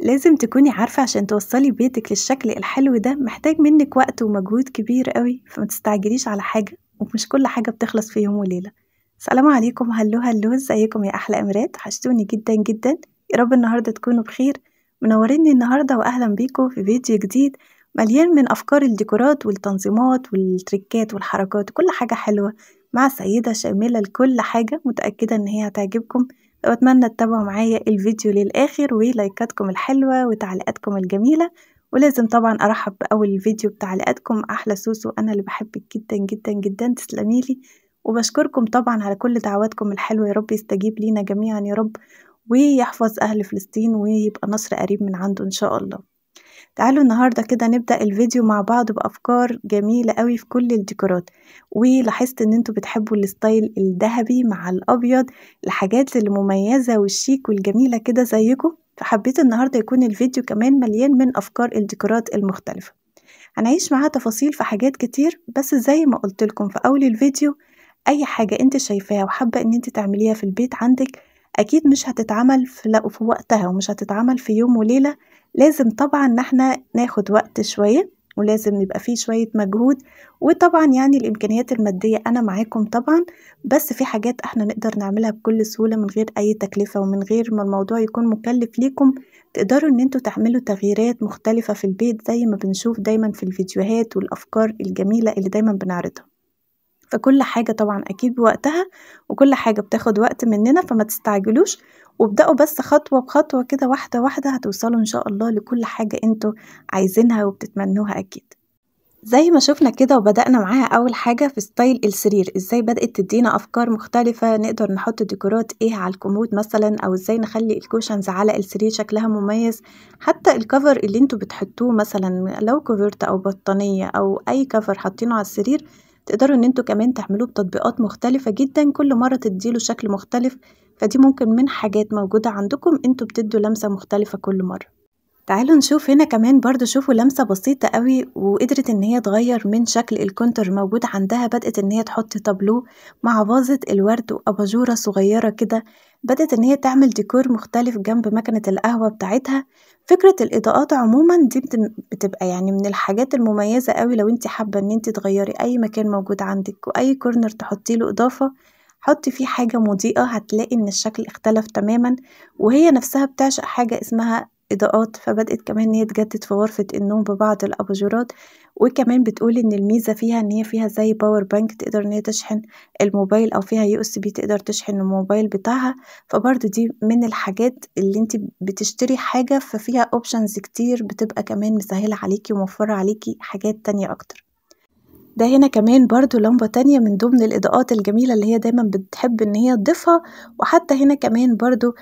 لازم تكوني عارفة عشان توصلي بيتك للشكل الحلو ده محتاج منك وقت ومجهود كبير قوي فما تستعجليش على حاجة ومش كل حاجة بتخلص في يوم وليلة سلام عليكم هلو هلو ازيكم يا أحلى أميرات حشتوني جدا جدا يا رب النهاردة تكونوا بخير منوريني النهاردة وأهلا بيكم في فيديو جديد مليان من أفكار الديكورات والتنظيمات والتريكات والحركات وكل حاجة حلوة مع سيدة شاملة لكل حاجة متأكدة إن هي هتعجبكم واتمنى تتابعوا معايا الفيديو للاخر ولايكاتكم الحلوه وتعليقاتكم الجميله ولازم طبعا ارحب باول الفيديو بتعليقاتكم احلى سوسو انا اللي بحبك جدا جدا جدا تسلميلي وبشكركم طبعا على كل دعواتكم الحلوه يا رب يستجيب لينا جميعا يا رب ويحفظ اهل فلسطين ويبقى نصر قريب من عنده ان شاء الله تعالوا النهاردة كده نبدأ الفيديو مع بعض بأفكار جميلة قوي في كل الديكورات ولاحظت ان انتوا بتحبوا الستايل الذهبي مع الأبيض الحاجات المميزة والشيك والجميلة كده زيكم فحبيت النهاردة يكون الفيديو كمان مليان من أفكار الديكورات المختلفة هنعيش معاها تفاصيل في حاجات كتير بس زي ما قلت لكم في أول الفيديو أي حاجة انت شايفاها وحابة ان انت تعمليها في البيت عندك أكيد مش هتتعمل في, في وقتها ومش هتتعمل في يوم وليلة لازم طبعا ان احنا ناخد وقت شويه ولازم يبقى فيه شوية مجهود وطبعا يعني الإمكانيات المادية أنا معاكم طبعا بس في حاجات احنا نقدر نعملها بكل سهولة من غير أي تكلفة ومن غير ما الموضوع يكون مكلف ليكم تقدروا ان انتوا تعملوا تغييرات مختلفة في البيت زي ما بنشوف دايما في الفيديوهات والأفكار الجميلة اللي دايما بنعرضها فكل حاجة طبعا أكيد بوقتها وكل حاجة بتاخد وقت مننا فما تستعجلوش وابدأوا بس خطوة بخطوة كده واحدة واحدة هتوصلوا إن شاء الله لكل حاجة انتوا عايزينها وبتتمنوها أكيد زي ما شفنا كده وبدأنا معاها أول حاجة في ستايل السرير إزاي بدأت تدينا أفكار مختلفة نقدر نحط ديكورات إيه على الكومود مثلا أو إزاي نخلي الكوشنز على السرير شكلها مميز حتى الكفر اللي انتوا بتحطوه مثلا لو كوفرت أو بطانية أو أي كفر حاطينه على السرير تقدروا ان انتوا كمان تعملوه بتطبيقات مختلفة جدا كل مرة تديله شكل مختلف فدي ممكن من حاجات موجودة عندكم انتوا بتدوا لمسة مختلفة كل مرة تعالوا نشوف هنا كمان برضو شوفوا لمسة بسيطة قوي وقدرت ان هي تغير من شكل الكونتر موجود عندها بدأت ان هي تحط تابلو مع بازة الورد وأباجورة صغيرة كده بدأت ان هي تعمل ديكور مختلف جنب مكنة القهوة بتاعتها فكرة الإضاءات عموما دي بتبقى يعني من الحاجات المميزة قوي لو انت حابة ان انت تغيري أي مكان موجود عندك وأي كورنر تحطي له إضافة حطي فيه حاجة مضيئة هتلاقي ان الشكل اختلف تماما وهي نفسها بتعشق حاجة اسمها إضاءات فبدأت كمان إن هي تجدد في غرفة النوم ببعض الأباجورات وكمان بتقول إن الميزة فيها إن هي فيها زي باور بانك تقدر إن هي تشحن الموبايل أو فيها يو اس بي تقدر تشحن الموبايل بتاعها فبرضو دي من الحاجات اللي انت بتشتري حاجة ففيها أوبشنز كتير بتبقى كمان مسهلة عليكي وموفرة عليكي حاجات تانية أكتر ده هنا كمان برضو لمبة تانية من ضمن الإضاءات الجميلة اللي هي دايما بتحب إن هي تضيفها وحتى هنا كمان برضو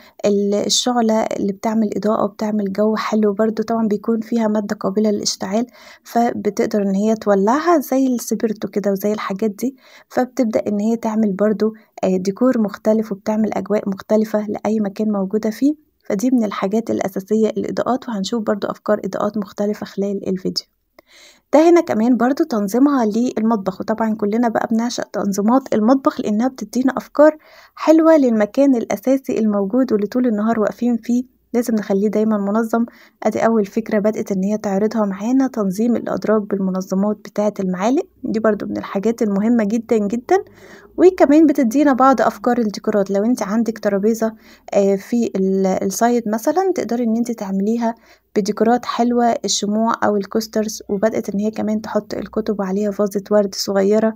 الشعلة اللي بتعمل إضاءة وبتعمل جو حلو برضو طبعا بيكون فيها مادة قابلة للإشتعال فبتقدر إن هي تولعها زي السبرتو كده وزي الحاجات دي فبتبدأ إن هي تعمل برضو آه، ديكور مختلف وبتعمل أجواء مختلفة لأي مكان موجودة فيه فدي من الحاجات الأساسية الإضاءات وهنشوف برضو أفكار إضاءات مختلفة خلال الفيديو ده هنا كمان برضو تنظيمها للمطبخ وطبعا كلنا بقى بنعشق تنظيمات المطبخ لانها بتدينا افكار حلوة للمكان الاساسي الموجود واللي طول النهار واقفين فيه لازم نخليه دايما منظم ادي اول فكره بدات ان هي تعرضها معانا تنظيم الادراج بالمنظمات بتاعه المعالق دي برضو من الحاجات المهمه جدا جدا وكمان بتدينا بعض افكار الديكورات لو انت عندك ترابيزه آه، في السايد مثلا تقدري ان انت تعمليها بديكورات حلوه الشموع او الكوسترز وبدات ان هي كمان تحط الكتب وعليها فازه ورد صغيره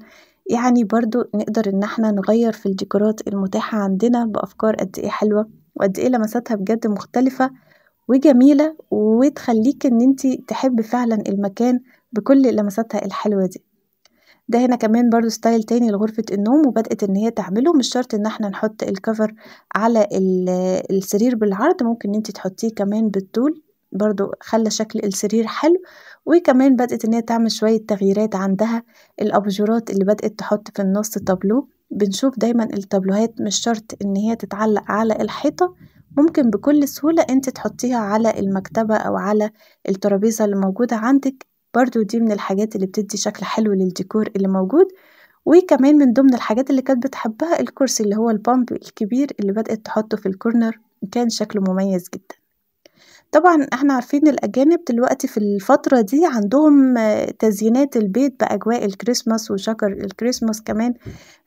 يعني برضو نقدر ان احنا نغير في الديكورات المتاحه عندنا بافكار قد ايه حلوه وقد ايه لمساتها بجد مختلفة وجميلة وتخليك ان انت تحب فعلا المكان بكل لمساتها الحلوة دي ده هنا كمان برضو ستايل تاني لغرفة النوم وبدأت ان هي تعمله مش شرط ان احنا نحط الكفر على السرير بالعرض ممكن انت تحطيه كمان بالطول برضو خلى شكل السرير حلو وكمان بدأت ان هي تعمل شوية تغييرات عندها الابجورات اللي بدأت تحط في النص طابلوه بنشوف دايما التابلوهات مش شرط ان هي تتعلق على الحيطة ممكن بكل سهولة انت تحطيها على المكتبة او على الترابيزة اللي موجودة عندك برضو دي من الحاجات اللي بتدي شكل حلو للديكور اللي موجود وكمان من ضمن الحاجات اللي كانت بتحبها الكرسي اللي هو البامب الكبير اللي بدأت تحطه في الكورنر كان شكله مميز جدا طبعًا إحنا عارفين الأجانب دلوقتي في الفترة دي عندهم تزيينات البيت بأجواء الكريسماس وشجر الكريسماس كمان،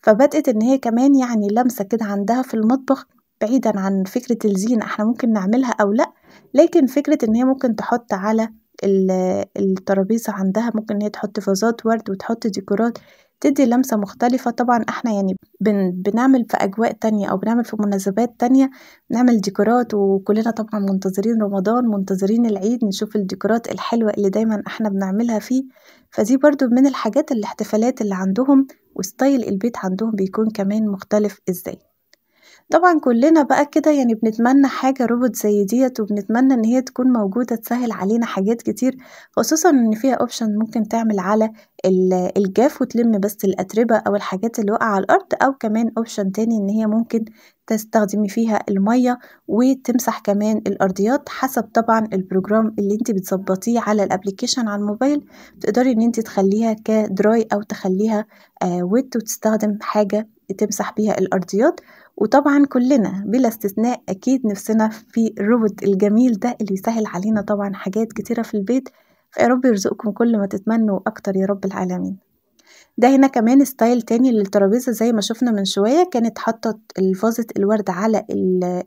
فبدأت إن هي كمان يعني لمسة كده عندها في المطبخ بعيدًا عن فكرة الزينة إحنا ممكن نعملها أو لأ، لكن فكرة إن هي ممكن تحط على الترابيزة عندها ممكن إن هي تحط فازات ورد وتحط ديكورات. بتدي لمسة مختلفة طبعا احنا يعني بن بنعمل في أجواء تانية أو بنعمل في مناسبات تانية بنعمل ديكورات وكلنا طبعا منتظرين رمضان منتظرين العيد نشوف الديكورات الحلوة اللي دايما احنا بنعملها فيه فدي برضو من الحاجات الاحتفالات اللي عندهم وستايل البيت عندهم بيكون كمان مختلف ازاي طبعًا كلنا بقى كده يعني بنتمنى حاجة روبوت زي ديت وبنتمنى إن هي تكون موجودة تسهّل علينا حاجات كتير، خصوصًا إن فيها اوبشن ممكن تعمل على الجاف وتلم بس الأتربة أو الحاجات اللي واقعة على الأرض، أو كمان اوبشن تاني إن هي ممكن تستخدمي فيها المَيّة، وتمسح كمان الأرضيات حسب طبعًا البروجرام اللي أنتِ بتظبطيه على الابليكيشن على الموبايل، تقدري إن أنتِ تخلّيها كدراي أو تخلّيها ويت آه، وتستخدم حاجة تمسح بيها الأرضيات. وطبعا كلنا بلا استثناء اكيد نفسنا في الروبوت الجميل ده اللي يسهل علينا طبعا حاجات كتيره في البيت فيا رب يرزقكم كل ما تتمنوا اكتر يا رب العالمين ده هنا كمان ستايل تاني للترابيزة زي ما شفنا من شوية كانت حاطة الفازة الورد على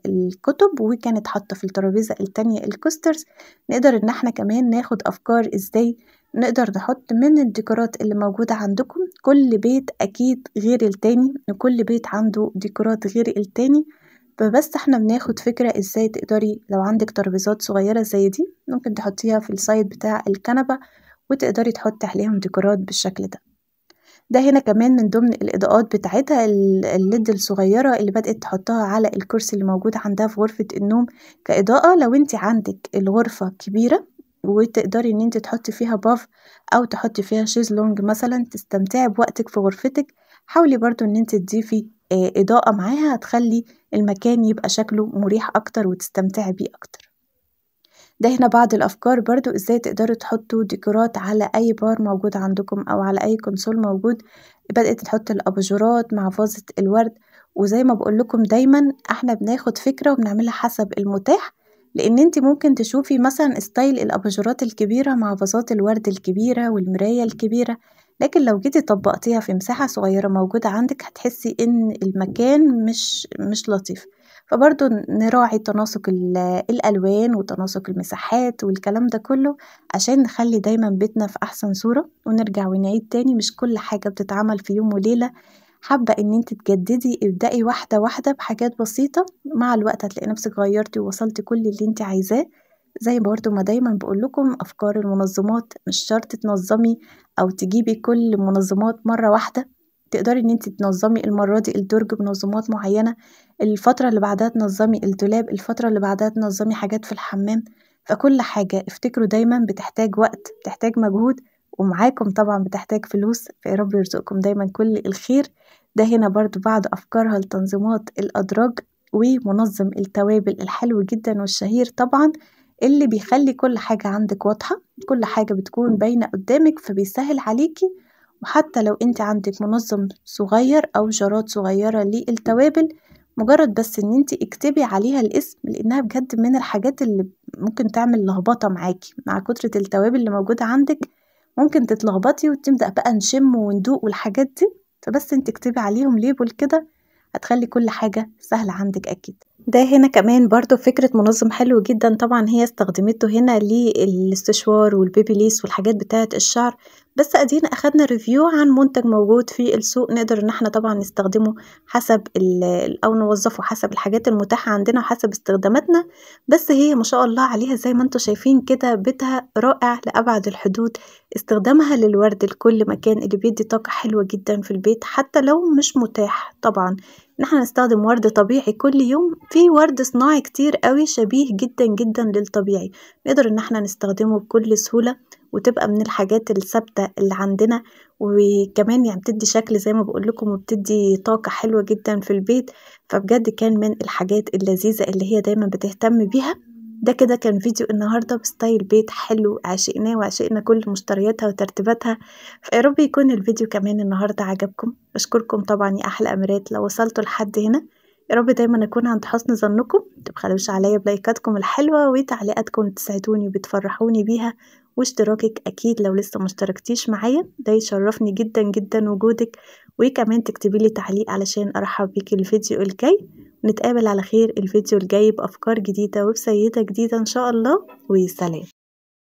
الكتب وكانت حاطة في الترابيزة التانية الكوسترز نقدر ان احنا كمان ناخد افكار ازاي نقدر نحط من الديكورات اللي موجودة عندكم كل بيت أكيد غير التاني وكل بيت عنده ديكورات غير التاني فبس احنا بناخد فكرة ازاي تقدري لو عندك ترابيزات صغيرة زي دي ممكن تحطيها في السايد بتاع الكنبة وتقدري تحطي عليهم ديكورات بالشكل ده ده هنا كمان من ضمن الإضاءات بتاعتها الليد الصغيرة اللي بدأت تحطها على الكرسي اللي موجود عندها في غرفة النوم كإضاءة لو انت عندك الغرفة كبيرة وتقدري ان انت تحطي فيها باف او تحطي فيها شيزلونج مثلا تستمتعي بوقتك في غرفتك حاولي برضو ان انت تضيفي آه، اضاءة معاها هتخلي المكان يبقى شكله مريح اكتر وتستمتعي بيه اكتر ده هنا بعض الافكار برضو ازاي تقدروا تحطوا ديكورات على اي بار موجود عندكم او على اي كونسول موجود بدات تحط الاباجورات مع فازه الورد وزي ما بقول لكم دايما احنا بناخد فكره وبنعملها حسب المتاح لان انت ممكن تشوفي مثلا ستايل الاباجورات الكبيره مع فازات الورد الكبيره والمرايه الكبيره لكن لو جيتي طبقتيها في مساحه صغيره موجوده عندك هتحسي ان المكان مش مش لطيف فبرضه نراعي تناسق الالوان وتناسق المساحات والكلام ده كله عشان نخلي دايما بيتنا في احسن صوره ونرجع ونعيد تاني مش كل حاجه بتتعمل في يوم وليله حابة ان انت تجددي ابدأي واحدة واحدة بحاجات بسيطة مع الوقت هتلاقي نفسك غيرتي ووصلتي كل اللي انت عايزاه زي برضو ما دايما بقولكم افكار المنظمات مش شرط تنظمي او تجيبي كل المنظمات مرة واحدة تقدري ان انت تنظمي المرة دي الدرج بمنظمات معينة الفترة اللي بعدها تنظمي الدولاب الفترة اللي بعدها تنظمي حاجات في الحمام فكل حاجة افتكروا دايما بتحتاج وقت بتحتاج مجهود ومعاكم طبعا بتحتاج فلوس فيا رب يرزقكم دايما كل الخير ده هنا برضو بعض أفكارها لتنظيمات الأدراج ومنظم التوابل الحلو جدا والشهير طبعا اللي بيخلي كل حاجة عندك واضحة كل حاجة بتكون باينة قدامك فبيسهل عليكي وحتى لو انت عندك منظم صغير او جارات صغيرة للتوابل مجرد بس ان انت اكتبي عليها الاسم لانها بجد من الحاجات اللي ممكن تعمل لخبطة معاكي مع كترة التوابل اللي موجودة عندك ممكن تتلخبطي وتبدأ بقى نشم وندوق والحاجات دي فبس انت اكتبي عليهم ليبل كده هتخلي كل حاجة سهلة عندك أكيد ده هنا كمان برضو فكرة منظم حلو جدا طبعا هي استخدمته هنا للاستشوار والبيبي ليس والحاجات بتاعة الشعر بس ادينا اخدنا ريفيو عن منتج موجود في السوق نقدر ان احنا طبعا نستخدمه حسب او نوظفه حسب الحاجات المتاحة عندنا وحسب استخداماتنا بس هي ما شاء الله عليها زي ما انتم شايفين كده بيتها رائع لابعد الحدود استخدامها للورد لكل مكان اللي بيدي طاقة حلوة جدا في البيت حتى لو مش متاح طبعا نحن نستخدم ورد طبيعي كل يوم في ورد صناعي كتير قوي شبيه جدا جدا للطبيعي نقدر ان احنا نستخدمه بكل سهولة وتبقى من الحاجات الثابتة اللي عندنا وكمان يعني بتدي شكل زي ما بقول لكم وبتدي طاقة حلوة جدا في البيت فبجد كان من الحاجات اللذيذة اللي هي دايما بتهتم بيها ده كده كان فيديو النهاردة بستايل بيت حلو عشقناه وعشقنا كل مشترياتها وترتيباتها فيا رب يكون الفيديو كمان النهاردة عجبكم بشكركم طبعا يا أحلى أميرات لو وصلتوا لحد هنا يا رب دايما أكون عند حسن ظنكم متبخلوش عليا بلايكاتكم الحلوة وتعليقاتكم تسعدوني وبتفرحوني بيها واشتراكك أكيد لو لسه مشتركتيش معايا ده يشرفني جدا جدا وجودك وكمان تكتبيلي تعليق علشان أرحب بيك الفيديو الجاي نتقابل على خير الفيديو الجاي بأفكار جديدة وبسيدة جديدة إن شاء الله وسلام